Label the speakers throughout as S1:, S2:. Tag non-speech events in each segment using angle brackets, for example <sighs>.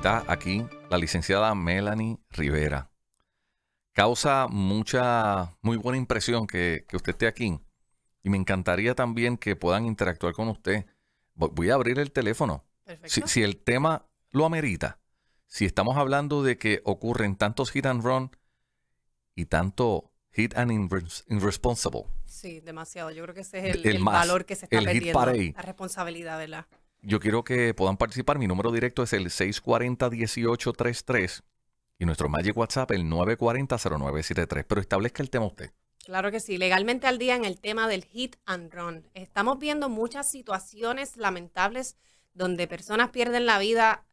S1: está aquí la licenciada Melanie Rivera. Causa mucha, muy buena impresión que, usted esté aquí. Y me encantaría también que puedan interactuar con usted. Voy a abrir el teléfono. Si, el tema lo amerita, si estamos hablando de que ocurren tantos hit and run y tanto hit and irresponsible.
S2: Sí, demasiado. Yo creo que ese es el, el, valor que se está perdiendo. La responsabilidad, de la
S1: yo quiero que puedan participar. Mi número directo es el 640-1833 y nuestro Magic WhatsApp el 940-0973. Pero establezca el tema usted.
S2: Claro que sí, legalmente al día en el tema del hit and run. Estamos viendo muchas situaciones lamentables donde personas pierden la vida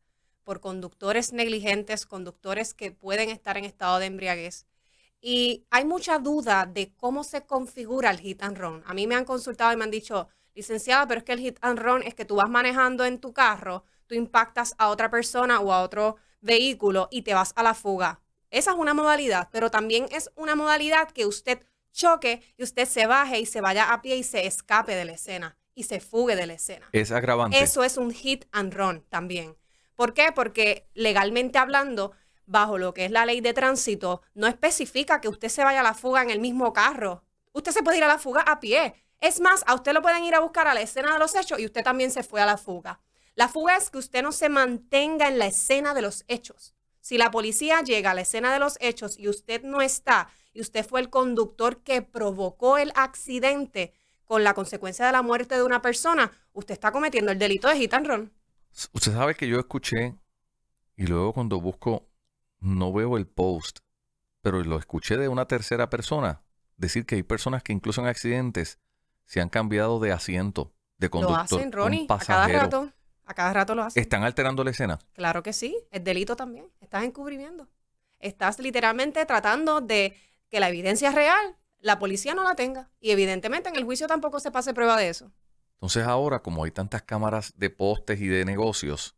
S2: por conductores negligentes, conductores que pueden estar en estado de embriaguez. Y hay mucha duda de cómo se configura el hit and run. A mí me han consultado y me han dicho, licenciada, pero es que el hit and run es que tú vas manejando en tu carro, tú impactas a otra persona o a otro vehículo y te vas a la fuga. Esa es una modalidad, pero también es una modalidad que usted choque y usted se baje y se vaya a pie y se escape de la escena y se fugue de la escena.
S1: Es agravante. Eso
S2: es un hit and run también. ¿Por qué? Porque legalmente hablando, bajo lo que es la ley de tránsito, no especifica que usted se vaya a la fuga en el mismo carro. Usted se puede ir a la fuga a pie, es más, a usted lo pueden ir a buscar a la escena de los hechos y usted también se fue a la fuga. La fuga es que usted no se mantenga en la escena de los hechos. Si la policía llega a la escena de los hechos y usted no está, y usted fue el conductor que provocó el accidente con la consecuencia de la muerte de una persona, usted está cometiendo el delito de gitanrón.
S1: Usted sabe que yo escuché y luego cuando busco no veo el post, pero lo escuché de una tercera persona decir que hay personas que incluso en accidentes se han cambiado de asiento, de conductor. Lo hacen, Ronnie, a cada rato.
S2: A cada rato lo hacen.
S1: ¿Están alterando la escena?
S2: Claro que sí, es delito también. Estás encubrimiendo. Estás literalmente tratando de que la evidencia real la policía no la tenga. Y evidentemente en el juicio tampoco se pase prueba de eso.
S1: Entonces ahora, como hay tantas cámaras de postes y de negocios,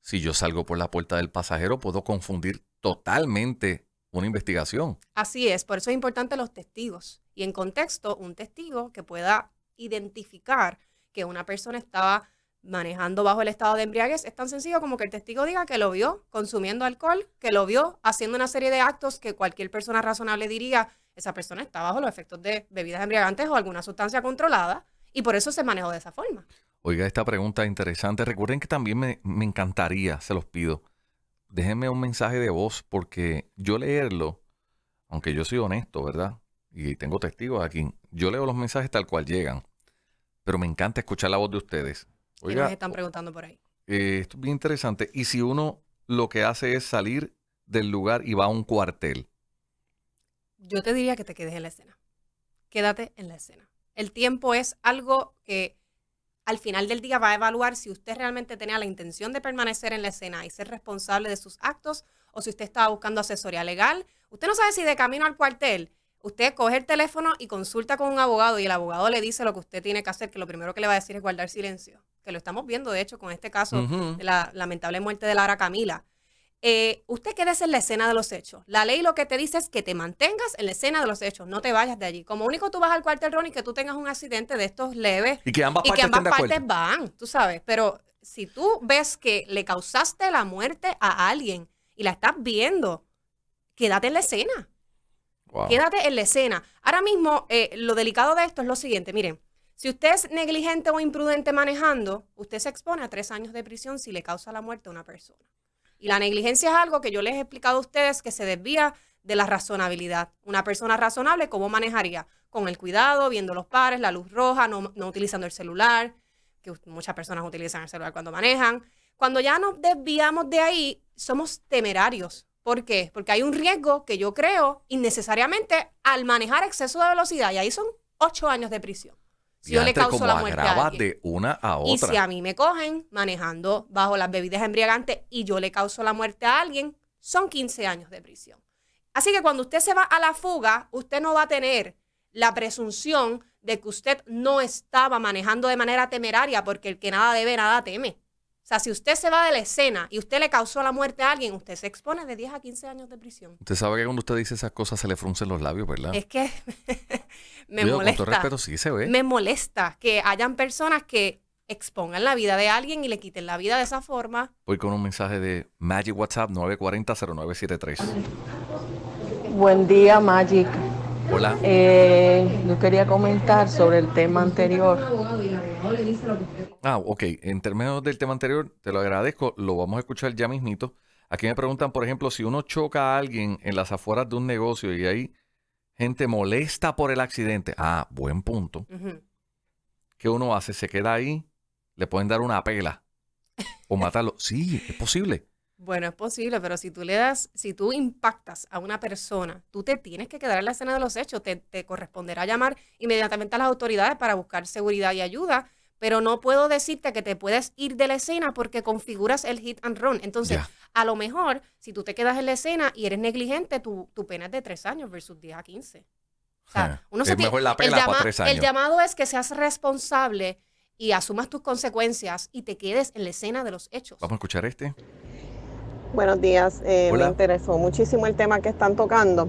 S1: si yo salgo por la puerta del pasajero, puedo confundir totalmente una investigación.
S2: Así es, por eso es importante los testigos. Y en contexto, un testigo que pueda identificar que una persona estaba manejando bajo el estado de embriaguez es tan sencillo como que el testigo diga que lo vio consumiendo alcohol, que lo vio haciendo una serie de actos que cualquier persona razonable diría, esa persona está bajo los efectos de bebidas embriagantes o alguna sustancia controlada y por eso se manejó de esa forma.
S1: Oiga, esta pregunta interesante. Recuerden que también me, me encantaría, se los pido, déjenme un mensaje de voz porque yo leerlo, aunque yo soy honesto, ¿verdad? Y tengo testigos aquí, yo leo los mensajes tal cual llegan, pero me encanta escuchar la voz de ustedes. Oiga, nos
S2: están preguntando por ahí?
S1: Eh, esto es bien interesante. Y si uno lo que hace es salir del lugar y va a un cuartel.
S2: Yo te diría que te quedes en la escena. Quédate en la escena. El tiempo es algo que al final del día va a evaluar si usted realmente tenía la intención de permanecer en la escena y ser responsable de sus actos o si usted estaba buscando asesoría legal. Usted no sabe si de camino al cuartel usted coge el teléfono y consulta con un abogado y el abogado le dice lo que usted tiene que hacer, que lo primero que le va a decir es guardar silencio, que lo estamos viendo de hecho con este caso de la lamentable muerte de Lara Camila eh, usted quédese en la escena de los hechos. La ley lo que te dice es que te mantengas en la escena de los hechos, no te vayas de allí. Como único tú vas al cuartel y que tú tengas un accidente de estos leves y que ambas partes, van, tú sabes. Pero si tú ves que le causaste la muerte a alguien y la estás viendo, quédate en la escena. Quédate en la escena. Ahora mismo, eh, lo delicado de esto es lo siguiente, miren. Si usted es negligente o imprudente manejando, usted se expone a tres años de prisión si le causa la muerte a una persona. Y la negligencia es algo que yo les he explicado a ustedes que se desvía de la razonabilidad. Una persona razonable, ¿cómo manejaría? Con el cuidado, viendo los pares, la luz roja, no, no utilizando el celular, que muchas personas utilizan el celular cuando manejan. Cuando ya nos desviamos de ahí, somos temerarios. ¿Por qué? Porque hay un riesgo que yo creo innecesariamente al manejar exceso de velocidad y ahí son ocho años de prisión.
S1: Si yo le causo la muerte a alguien. Y si a mí
S2: me cogen manejando bajo las bebidas embriagantes y yo le causo la muerte a alguien, son 15 años de prisión. Así que cuando usted se va a la fuga, usted no va a tener la presunción de que usted no estaba manejando de manera temeraria, porque el que nada debe, nada teme. O sea, si usted se va de la escena y usted le causó la muerte a alguien, usted se expone de 10 a 15 años de prisión.
S1: Usted sabe que cuando usted dice esas cosas se le fruncen los labios, ¿verdad? Es que <laughs> me molesta. Con todo respeto, sí se ve. Me
S2: molesta que hayan personas que expongan la vida de alguien y le quiten la vida de esa forma.
S1: Hoy con un mensaje de Magic WhatsApp 940-0973.
S3: Buen día, Magic.
S1: Hola. Eh,
S3: yo quería comentar sobre el tema anterior
S1: Ah, ok. En términos del tema anterior, te lo agradezco. Lo vamos a escuchar ya mismito. Aquí me preguntan, por ejemplo, si uno choca a alguien en las afueras de un negocio y hay gente molesta por el accidente. Ah, buen punto. ¿Qué uno hace? Se queda ahí, le pueden dar una pela o <laughs> matarlo. sí, es posible.
S2: Bueno, es posible, pero si tú le das, si tú impactas a una persona, tú te tienes que quedar en la escena de los hechos, te, te corresponderá llamar inmediatamente a las autoridades para buscar seguridad y ayuda pero no puedo decirte que te puedes ir de la escena porque configuras el hit and run. Entonces, a lo mejor, si tú te quedas en la escena y eres negligente, tu, tu pena es de tres años versus 10 a 15. O sea, uno se el, el llamado es que seas responsable y asumas tus consecuencias y te
S1: quedes en la escena de los hechos. Vamos a escuchar este.
S3: Buenos días, eh, me interesó muchísimo el tema que están tocando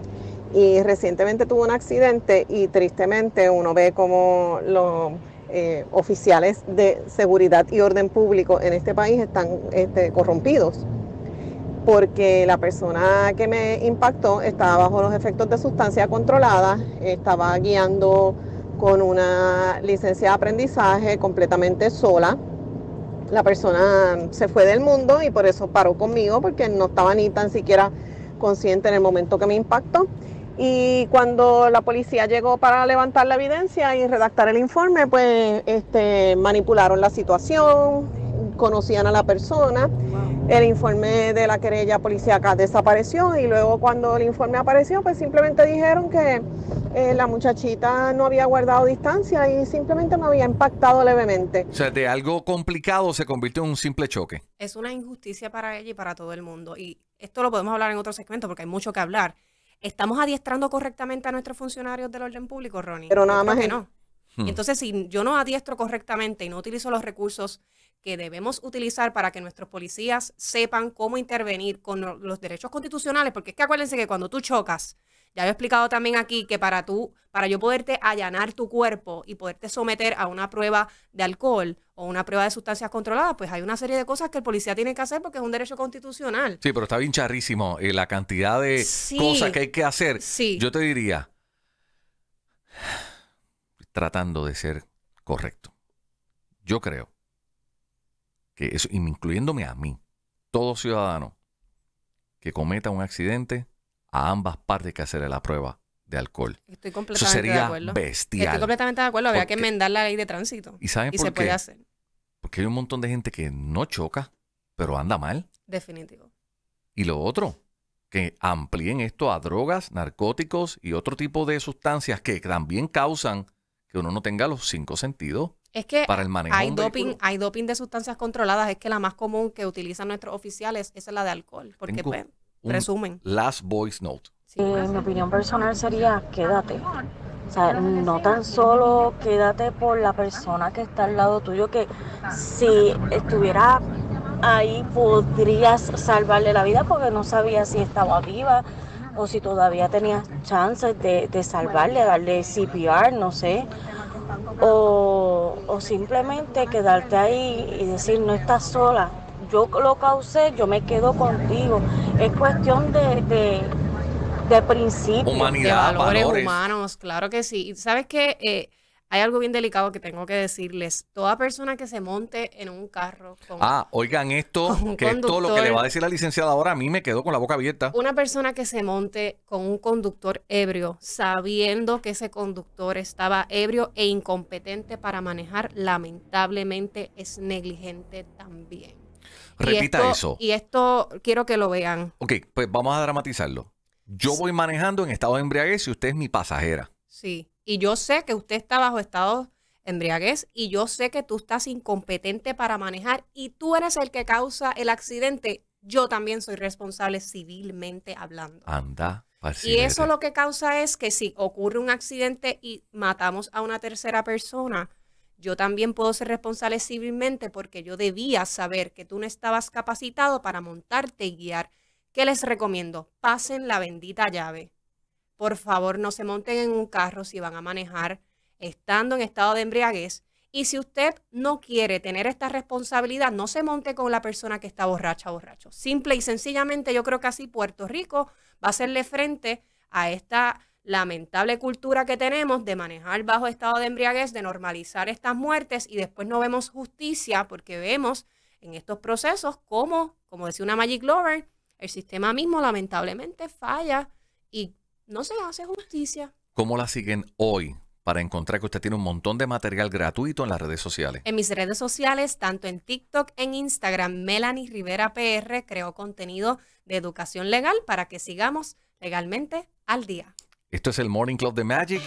S3: y recientemente tuve un accidente y tristemente uno ve como los eh, oficiales de seguridad y orden público en este país están este, corrompidos, porque la persona que me impactó estaba bajo los efectos de sustancia controlada, estaba guiando con una licencia de aprendizaje completamente sola. La persona se fue del mundo y por eso paró conmigo, porque no estaba ni tan siquiera consciente en el momento que me impactó y cuando la policía llegó para levantar la evidencia y redactar el informe, pues este, manipularon la situación, conocían a la persona. El informe de la querella policíaca desapareció y luego cuando el informe apareció, pues simplemente dijeron que eh, la muchachita no había guardado distancia y simplemente me había impactado levemente.
S1: O sea, de algo complicado se convirtió en un simple choque.
S2: Es una injusticia para ella y para todo el mundo. Y esto lo podemos hablar en otro segmento porque hay mucho que hablar. ¿Estamos adiestrando correctamente a nuestros funcionarios del orden público, Ronnie? Pero nada más que no. Hmm. Entonces, si yo no adiestro correctamente y no utilizo los recursos que debemos utilizar para que nuestros policías sepan cómo intervenir con los derechos constitucionales, porque es que acuérdense que cuando tú chocas, ya he explicado también aquí que para tú, para yo poderte allanar tu cuerpo y poderte someter a una prueba de alcohol o una prueba de sustancias controladas, pues hay una serie de cosas que el policía tiene que hacer porque es un derecho constitucional.
S1: Sí, pero está bien charrísimo eh, la cantidad de cosas que hay que hacer. Yo te diría, <sighs> tratando de ser correcto, yo creo que eso, incluyéndome a mí, todo ciudadano que cometa un accidente, a ambas partes hay que hacerle la prueba de alcohol. Estoy completamente eso sería de acuerdo. bestial. Estoy completamente
S2: de acuerdo. Habría que enmendar la ley de tránsito. ¿Y saben por se qué? puede hacer.
S1: Porque hay un montón de gente que no choca, pero anda mal.
S2: Definitivo.
S1: Y lo otro, que amplíen esto a drogas, narcóticos y otro tipo de sustancias que también causan que uno no tenga los cinco sentidos.
S2: Es que hay doping, hay doping de sustancias controladas, es que la más común que utilizan nuestros oficiales es la de alcohol, porque pues, resumen.
S1: Last voice note. Sí. mi opinión personal sería quédate. O sea, no tan solo quédate por la persona que está al lado tuyo, que si
S2: estuviera ahí podrías salvarle la vida porque no sabía si estaba viva o si todavía tenía chances de, de salvarle, darle CPR, no sé o, simplemente quedarte ahí y decir no estás sola, yo lo causé, yo me quedo contigo. Es cuestión de, de, de principios. de valores, humanos, claro que sí. ¿Sabes qué? Eh, hay algo bien delicado que tengo que decirles. Toda persona que se monte en un carro con
S1: Ah, oigan esto, que todo lo que le va a decir la licenciada ahora a mí me quedó con la boca abierta.
S2: Una persona que se monte con un conductor ebrio, sabiendo que ese conductor estaba ebrio e incompetente para manejar, lamentablemente es negligente también.
S1: Repita eso. Y
S2: esto quiero que lo vean.
S1: Ok, pues vamos a dramatizarlo. Yo voy manejando en estado de embriaguez y usted es mi pasajera.
S2: Sí. Y yo sé que usted está bajo estado de embriaguez y yo sé que tú estás incompetente para manejar y tú eres el que causa el accidente. Yo también soy responsable civilmente hablando.
S1: Anda. Y eso
S2: lo que causa es que si ocurre un accidente y matamos a una tercera persona, yo también puedo ser responsable civilmente porque yo debía saber que tú no estabas capacitado para montarte y guiar. ¿Qué les recomiendo? Pasen la bendita llave por favor no se monten en un carro si van a manejar estando en estado de embriaguez. Y si usted no quiere tener esta responsabilidad, no se monte con la persona que está borracha, borracho. Simple y sencillamente, yo creo que así Puerto Rico va a hacerle frente a esta lamentable cultura que tenemos de manejar bajo estado de embriaguez, de normalizar estas muertes y después no vemos justicia porque vemos en estos procesos cómo, como decía una Magic Lover, el sistema mismo lamentablemente falla y no se hace justicia.
S1: ¿Cómo la siguen hoy? Para encontrar que usted tiene un montón de material gratuito en las redes sociales.
S2: En mis redes sociales, tanto en TikTok, en Instagram, Melanie Rivera PR, creó contenido de educación legal para que sigamos legalmente al día.
S1: Esto es el Morning Club de Magic.